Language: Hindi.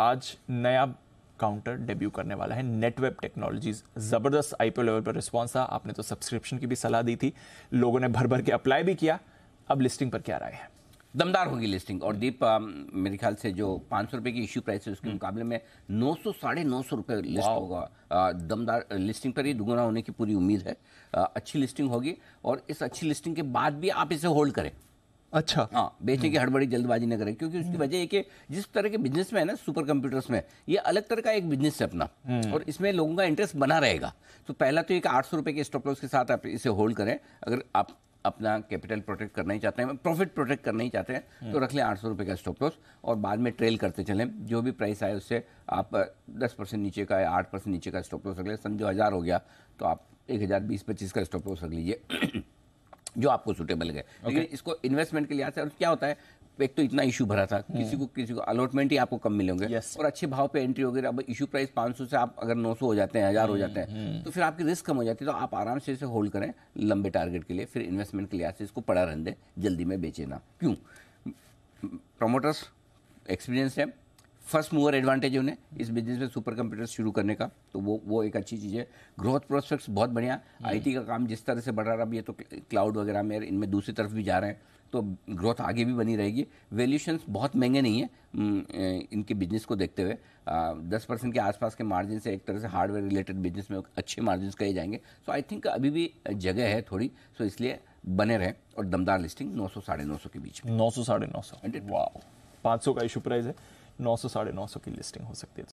आज नया काउंटर डेब्यू करने वाला है नेटवेब टेक्नोलॉजीज ज़बरदस्त आईपीओ लेवल पर रिस्पॉन्स था आपने तो सब्सक्रिप्शन की भी सलाह दी थी लोगों ने भर भर के अप्लाई भी किया अब लिस्टिंग पर क्या राय है दमदार होगी लिस्टिंग और दीप मेरे ख्याल से जो पाँच सौ रुपये की इश्यू प्राइस है उसके हम्म। मुकाबले में नौ सौ साढ़े नौ सौ रुपये लिस्ट होगा दमदार लिस्टिंग पर ही दुगुना होने की पूरी उम्मीद है आ, अच्छी लिस्टिंग होगी और इस अच्छी लिस्टिंग के बाद भी आप इसे होल्ड करें अच्छा हाँ बेचने की हड़बड़ी जल्दबाजी न करें क्योंकि उसकी वजह है कि जिस तरह के बिजनेस में है ना सुपर कंप्यूटर्स में ये अलग तरह का एक बिजनेस है अपना हम्म। और इसमें लोगों का इंटरेस्ट बना रहेगा तो पहला तो एक आठ सौ रुपए के स्टॉप लॉस के साथ आप इसे होल्ड करें अगर आप अपना कैपिटल प्रोटेक्ट करना ही चाहते हैं प्रॉफिट प्रोटेक्ट करना ही चाहते हैं हम्म। तो रख लें आठ सौ रुपये का स्टॉप लॉस और बाद में ट्रेल करते चलें जो भी प्राइस आए उससे आप दस परसेंट नीचे का या आठ परसेंट नीचे का स्टॉप लॉस रख लें समझो हज़ार हो गया तो आप एक हज़ार बीस पच्चीस का स्टॉप लॉस रख लीजिए जो आपको सुटेबल है लेकिन इसको इन्वेस्टमेंट के लिहाज से क्या होता है एक तो इतना इशू भरा था हम्म। किसी को किसी को अलॉटमेंट ही आपको कम मिलेंगे yes. और अच्छे भाव पे एंट्री हो गई अब इशू प्राइस 500 से आप अगर 900 हो जाते हैं हज़ार हो हम्म, जाते हैं हम्म। तो फिर आपकी रिस्क कम हो जाती है तो आप आराम से इसे होल्ड करें लंबे टारगेट के लिए फिर इन्वेस्टमेंट के लिहाज से इसको पड़ा रहने दें जल्दी में बेचे ना क्यों प्रमोटर्स एक्सपीरियंस है फर्स्ट मूवर एडवांटेज उन्हें इस बिजनेस में सुपर कंप्यूटर शुरू करने का तो वो वो एक अच्छी चीज़ है ग्रोथ प्रोस्पेक्ट्स बहुत बढ़िया आईटी हम्म। का काम जिस तरह से बढ़ रहा है ये तो क्लाउड वगैरह में इनमें दूसरी तरफ भी जा रहे हैं तो ग्रोथ आगे भी बनी रहेगी वैल्यूशंस बहुत महंगे नहीं है इनके बिजनेस को देखते हुए दस परसेंट के आसपास के मार्जिन से एक तरह से हार्डवेयर रिलेटेड बिजनेस में अच्छे मार्जिन कहे जाएंगे सो आई थिंक अभी भी जगह है थोड़ी सो इसलिए बने रहें और दमदार लिस्टिंग नौ सौ साढ़े नौ सौ के बीच में नौ सौ साढ़े नौ सौ पाँच सौ का इशू प्राइस है नौ सौ साढ़े नौ सौ की लिस्टिंग हो सकती है